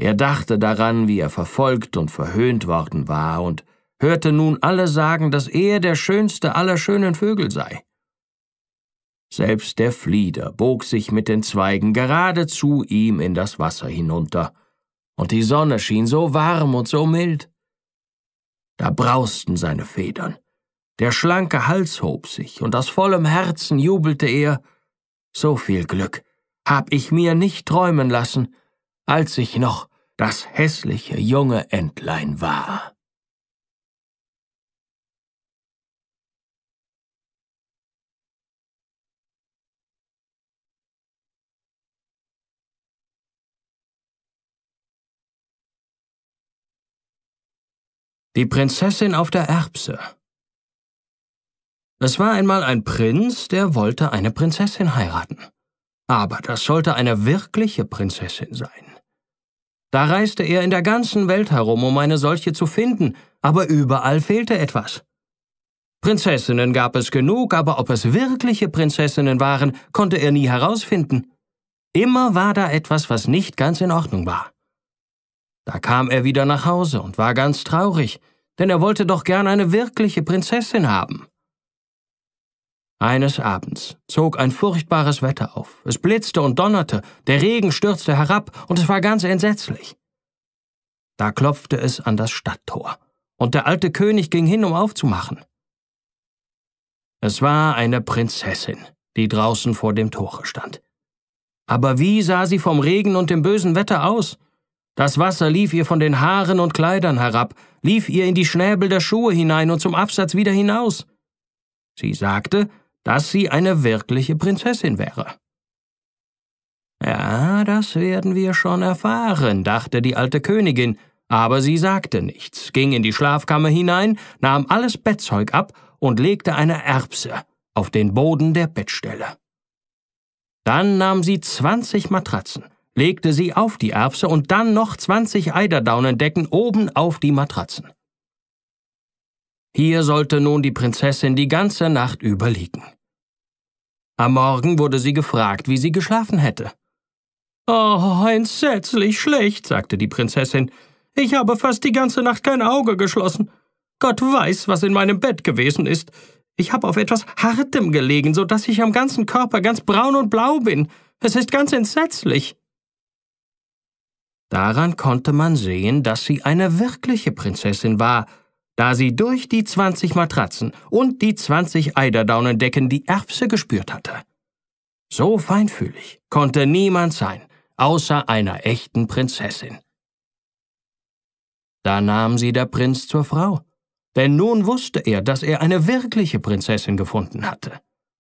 Er dachte daran, wie er verfolgt und verhöhnt worden war und hörte nun alle sagen, dass er der schönste aller schönen Vögel sei. Selbst der Flieder bog sich mit den Zweigen geradezu ihm in das Wasser hinunter, und die Sonne schien so warm und so mild. Da brausten seine Federn, der schlanke Hals hob sich, und aus vollem Herzen jubelte er So viel Glück hab ich mir nicht träumen lassen, als ich noch das hässliche junge Entlein war. Die Prinzessin auf der Erbse. Es war einmal ein Prinz, der wollte eine Prinzessin heiraten. Aber das sollte eine wirkliche Prinzessin sein. Da reiste er in der ganzen Welt herum, um eine solche zu finden, aber überall fehlte etwas. Prinzessinnen gab es genug, aber ob es wirkliche Prinzessinnen waren, konnte er nie herausfinden. Immer war da etwas, was nicht ganz in Ordnung war. Da kam er wieder nach Hause und war ganz traurig, denn er wollte doch gern eine wirkliche Prinzessin haben. Eines Abends zog ein furchtbares Wetter auf. Es blitzte und donnerte, der Regen stürzte herab, und es war ganz entsetzlich. Da klopfte es an das Stadttor, und der alte König ging hin, um aufzumachen. Es war eine Prinzessin, die draußen vor dem Tore stand. Aber wie sah sie vom Regen und dem bösen Wetter aus? Das Wasser lief ihr von den Haaren und Kleidern herab, lief ihr in die Schnäbel der Schuhe hinein und zum Absatz wieder hinaus. Sie sagte, dass sie eine wirkliche Prinzessin wäre. Ja, das werden wir schon erfahren, dachte die alte Königin, aber sie sagte nichts, ging in die Schlafkammer hinein, nahm alles Bettzeug ab und legte eine Erbse auf den Boden der Bettstelle. Dann nahm sie zwanzig Matratzen, legte sie auf die Erbse und dann noch zwanzig Eiderdaunendecken oben auf die Matratzen. Hier sollte nun die Prinzessin die ganze Nacht über liegen. Am Morgen wurde sie gefragt, wie sie geschlafen hätte. Oh, entsetzlich schlecht, sagte die Prinzessin. Ich habe fast die ganze Nacht kein Auge geschlossen. Gott weiß, was in meinem Bett gewesen ist. Ich habe auf etwas Hartem gelegen, so dass ich am ganzen Körper ganz braun und blau bin. Es ist ganz entsetzlich. Daran konnte man sehen, dass sie eine wirkliche Prinzessin war da sie durch die 20 Matratzen und die 20 Eiderdaunendecken die Erbse gespürt hatte. So feinfühlig konnte niemand sein, außer einer echten Prinzessin. Da nahm sie der Prinz zur Frau, denn nun wusste er, dass er eine wirkliche Prinzessin gefunden hatte.